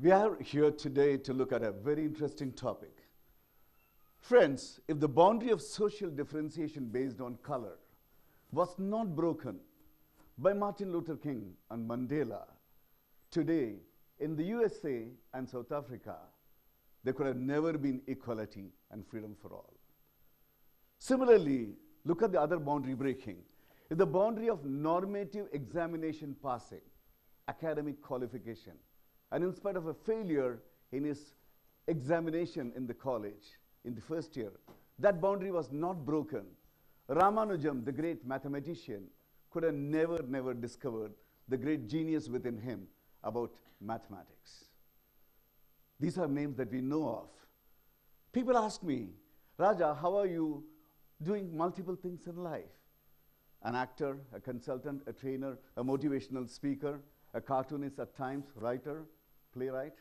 We are here today to look at a very interesting topic. Friends, if the boundary of social differentiation based on color was not broken by Martin Luther King and Mandela, today in the USA and South Africa, there could have never been equality and freedom for all. Similarly, look at the other boundary breaking. If the boundary of normative examination passing, academic qualification, and in spite of a failure in his examination in the college in the first year, that boundary was not broken. Ramanujam, the great mathematician, could have never, never discovered the great genius within him about mathematics. These are names that we know of. People ask me, Raja, how are you doing multiple things in life? An actor, a consultant, a trainer, a motivational speaker, a cartoonist at times, writer, playwright.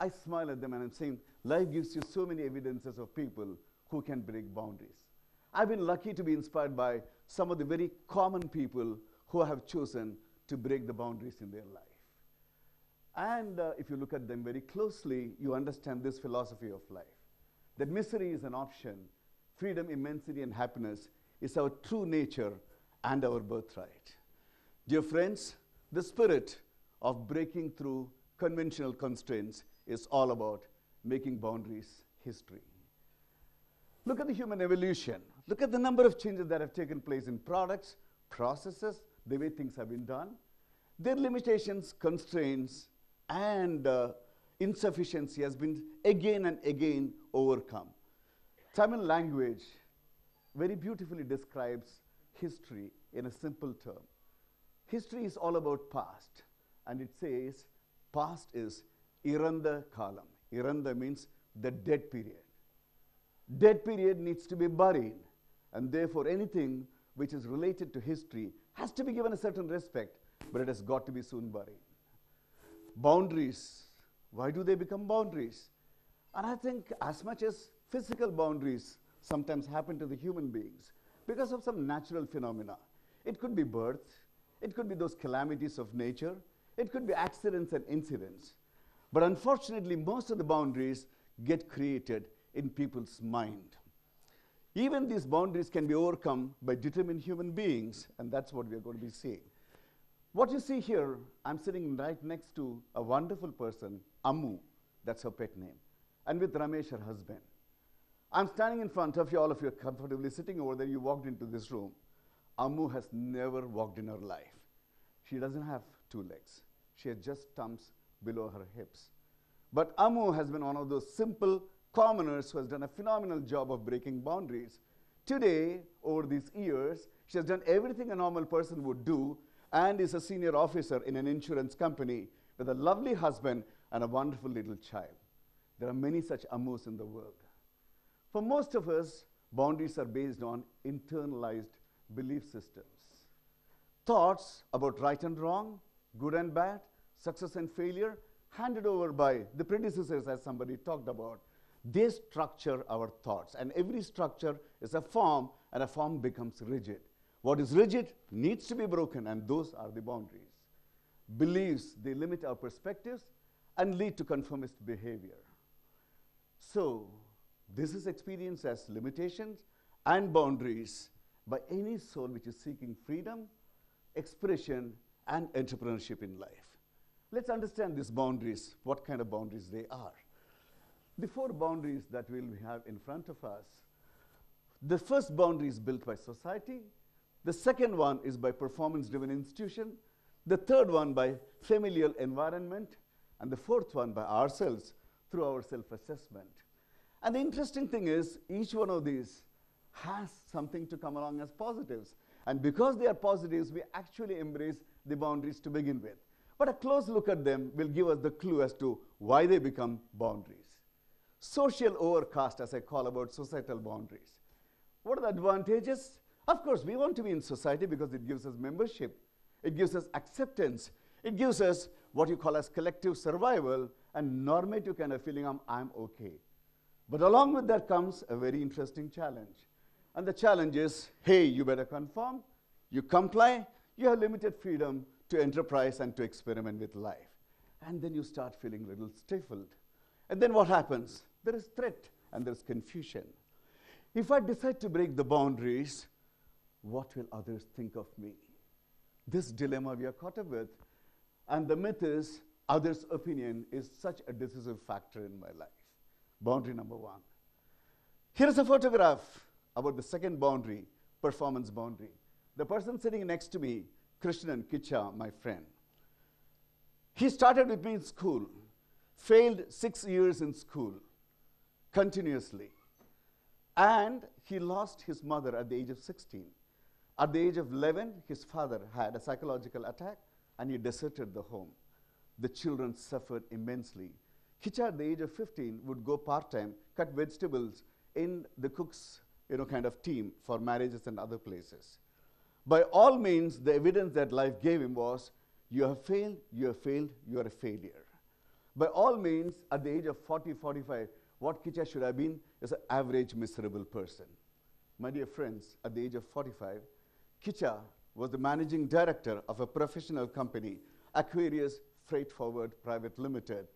I smile at them and I'm saying, life gives you so many evidences of people who can break boundaries. I've been lucky to be inspired by some of the very common people who have chosen to break the boundaries in their life. And uh, if you look at them very closely, you understand this philosophy of life that misery is an option, freedom, immensity, and happiness is our true nature and our birthright. Dear friends, the spirit of breaking through conventional constraints is all about making boundaries history. Look at the human evolution. Look at the number of changes that have taken place in products, processes, the way things have been done, their limitations, constraints, and uh, insufficiency has been again and again overcome. Tamil language very beautifully describes history in a simple term. History is all about past, and it says past is iranda kalam. Iranda means the dead period. Dead period needs to be buried, and therefore anything which is related to history has to be given a certain respect, but it has got to be soon buried. Boundaries. Why do they become boundaries? And I think as much as physical boundaries sometimes happen to the human beings because of some natural phenomena. It could be birth, it could be those calamities of nature, it could be accidents and incidents. But unfortunately, most of the boundaries get created in people's mind. Even these boundaries can be overcome by determined human beings, and that's what we're going to be seeing. What you see here, I'm sitting right next to a wonderful person, Amu, that's her pet name, and with Ramesh, her husband. I'm standing in front of you, all of you are comfortably sitting over there. You walked into this room. Amu has never walked in her life. She doesn't have two legs. She has just stumps below her hips. But Amu has been one of those simple commoners who has done a phenomenal job of breaking boundaries. Today, over these years, she has done everything a normal person would do and is a senior officer in an insurance company with a lovely husband and a wonderful little child. There are many such Amus in the world. For most of us, boundaries are based on internalized belief systems thoughts about right and wrong, good and bad, success and failure, handed over by the predecessors, as somebody talked about. They structure our thoughts, and every structure is a form, and a form becomes rigid. What is rigid needs to be broken, and those are the boundaries. Beliefs, they limit our perspectives and lead to conformist behavior. So, this is experienced as limitations and boundaries by any soul which is seeking freedom expression, and entrepreneurship in life. Let's understand these boundaries, what kind of boundaries they are. The four boundaries that we'll have in front of us, the first boundary is built by society, the second one is by performance-driven institution, the third one by familial environment, and the fourth one by ourselves through our self-assessment. And the interesting thing is, each one of these has something to come along as positives. And because they are positives, we actually embrace the boundaries to begin with. But a close look at them will give us the clue as to why they become boundaries. Social overcast, as I call about societal boundaries. What are the advantages? Of course, we want to be in society because it gives us membership. It gives us acceptance. It gives us what you call as collective survival and normative kind of feeling I'm, I'm okay. But along with that comes a very interesting challenge. And the challenge is hey, you better conform, you comply, you have limited freedom to enterprise and to experiment with life. And then you start feeling a little stifled. And then what happens? There is threat and there's confusion. If I decide to break the boundaries, what will others think of me? This dilemma we are caught up with. And the myth is others' opinion is such a decisive factor in my life. Boundary number one. Here's a photograph about the second boundary, performance boundary. The person sitting next to me, Krishnan Kicha, my friend, he started with me in school, failed six years in school continuously, and he lost his mother at the age of 16. At the age of 11, his father had a psychological attack and he deserted the home. The children suffered immensely. Kicha, at the age of 15, would go part time, cut vegetables in the cook's you know, kind of team for marriages and other places. By all means, the evidence that life gave him was you have failed, you have failed, you are a failure. By all means, at the age of 40, 45, what Kitcha should have been is an average, miserable person. My dear friends, at the age of 45, Kitcha was the managing director of a professional company, Aquarius Freight Forward Private Limited,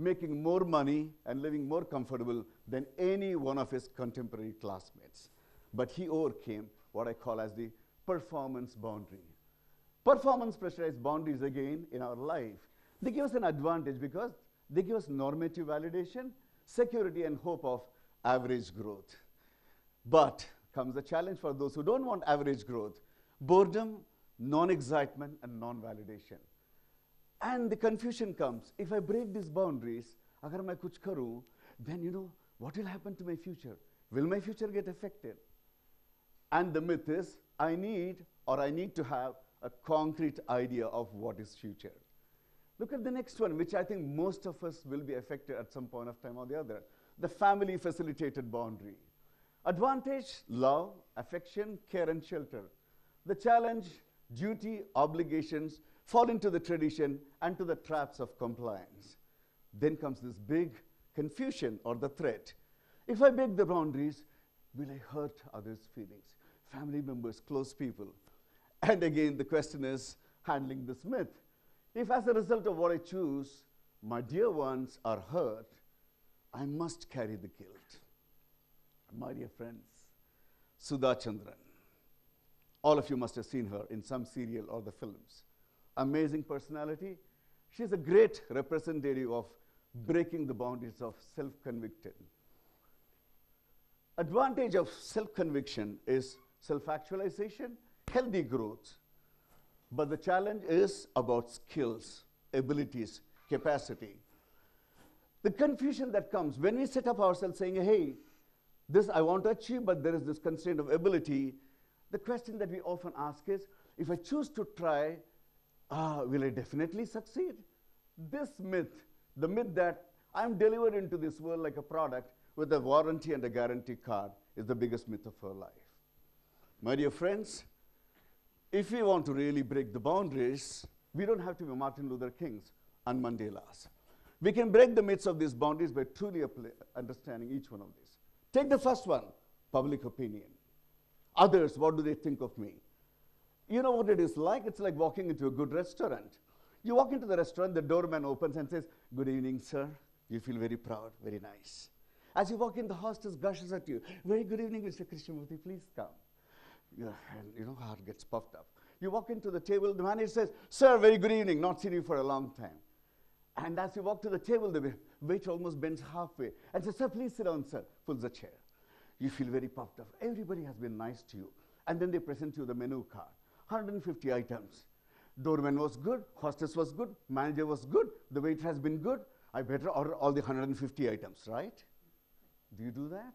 making more money and living more comfortable than any one of his contemporary classmates. But he overcame what I call as the performance boundary. Performance pressurized boundaries again in our life. They give us an advantage because they give us normative validation, security and hope of average growth. But comes a challenge for those who don't want average growth, boredom, non-excitement and non-validation. And the confusion comes. If I break these boundaries, agar main kuch karu, then you know, what will happen to my future? Will my future get affected? And the myth is, I need or I need to have a concrete idea of what is future. Look at the next one, which I think most of us will be affected at some point of time or the other. The family facilitated boundary. Advantage, love, affection, care, and shelter. The challenge, duty, obligations, fall into the tradition and to the traps of compliance. Then comes this big confusion or the threat. If I break the boundaries, will I hurt others' feelings? Family members, close people. And again, the question is handling this myth. If as a result of what I choose, my dear ones are hurt, I must carry the guilt. My dear friends, Sudha Chandran. All of you must have seen her in some serial or the films amazing personality. She's a great representative of breaking the boundaries of self-conviction. Advantage of self-conviction is self-actualization, healthy growth. But the challenge is about skills, abilities, capacity. The confusion that comes when we set up ourselves saying, hey, this I want to achieve, but there is this constraint of ability. The question that we often ask is, if I choose to try, Ah, will I definitely succeed? This myth, the myth that I'm delivered into this world like a product with a warranty and a guarantee card, is the biggest myth of her life. My dear friends, if we want to really break the boundaries, we don't have to be Martin Luther Kings and Mandela's. We can break the myths of these boundaries by truly understanding each one of these. Take the first one public opinion. Others, what do they think of me? You know what it is like? It's like walking into a good restaurant. You walk into the restaurant, the doorman opens and says, Good evening, sir. You feel very proud, very nice. As you walk in, the hostess gushes at you, Very good evening, Mr. Krishnamurti, please come. And you know, heart gets puffed up. You walk into the table, the manager says, Sir, very good evening, not seen you for a long time. And as you walk to the table, the waiter almost bends halfway and says, Sir, please sit down, sir, pulls a chair. You feel very puffed up. Everybody has been nice to you. And then they present you the menu card. 150 items. Doorman was good, hostess was good, manager was good, the waiter has been good. I better order all the 150 items, right? Do you do that?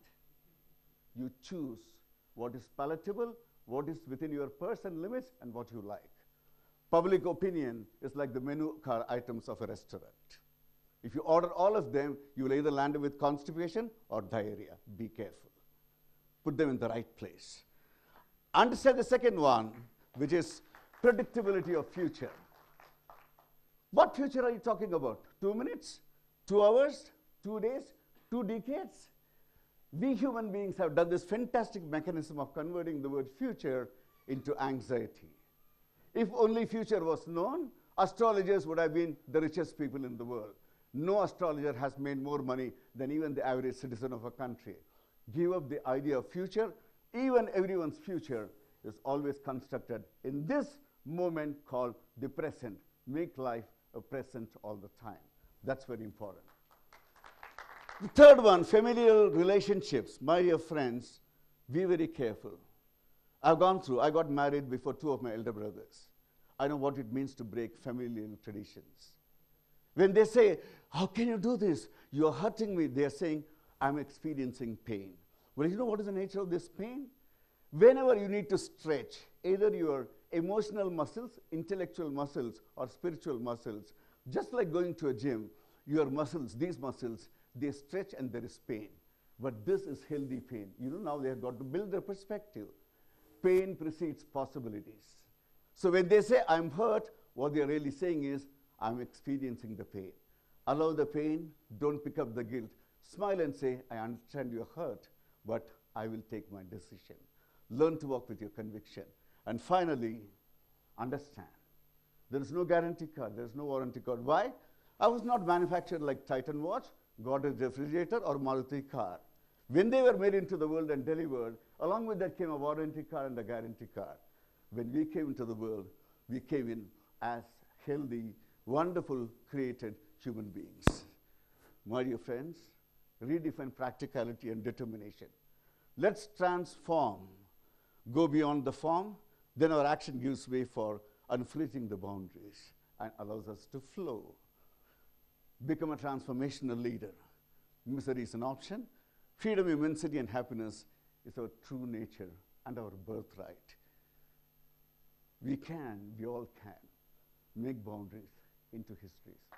You choose what is palatable, what is within your purse and limits, and what you like. Public opinion is like the menu card items of a restaurant. If you order all of them, you will either land with constipation or diarrhea. Be careful. Put them in the right place. Understand the second one which is predictability of future. What future are you talking about? Two minutes? Two hours? Two days? Two decades? We human beings have done this fantastic mechanism of converting the word future into anxiety. If only future was known, astrologers would have been the richest people in the world. No astrologer has made more money than even the average citizen of a country. Give up the idea of future, even everyone's future is always constructed in this moment called the present. Make life a present all the time. That's very important. the third one, familial relationships. My dear friends, be very careful. I've gone through, I got married before two of my elder brothers. I know what it means to break familial traditions. When they say, How can you do this? You're hurting me. They're saying, I'm experiencing pain. Well, you know what is the nature of this pain? whenever you need to stretch either your emotional muscles, intellectual muscles, or spiritual muscles, just like going to a gym, your muscles, these muscles, they stretch and there is pain. But this is healthy pain. You know, now they have got to build their perspective. Pain precedes possibilities. So when they say, I'm hurt, what they're really saying is, I'm experiencing the pain. Allow the pain, don't pick up the guilt. Smile and say, I understand you're hurt, but I will take my decision learn to work with your conviction. And finally, understand. There is no guarantee card, there is no warranty card. Why? I was not manufactured like Titan watch, Goddard refrigerator, or Maruti car. When they were made into the world and delivered, along with that came a warranty card and a guarantee card. When we came into the world, we came in as healthy, wonderful, created human beings. My dear friends, redefine practicality and determination. Let's transform go beyond the form, then our action gives way for unfleeting the boundaries and allows us to flow. Become a transformational leader. Misery is an option. Freedom, immensity, and happiness is our true nature and our birthright. We can, we all can, make boundaries into histories.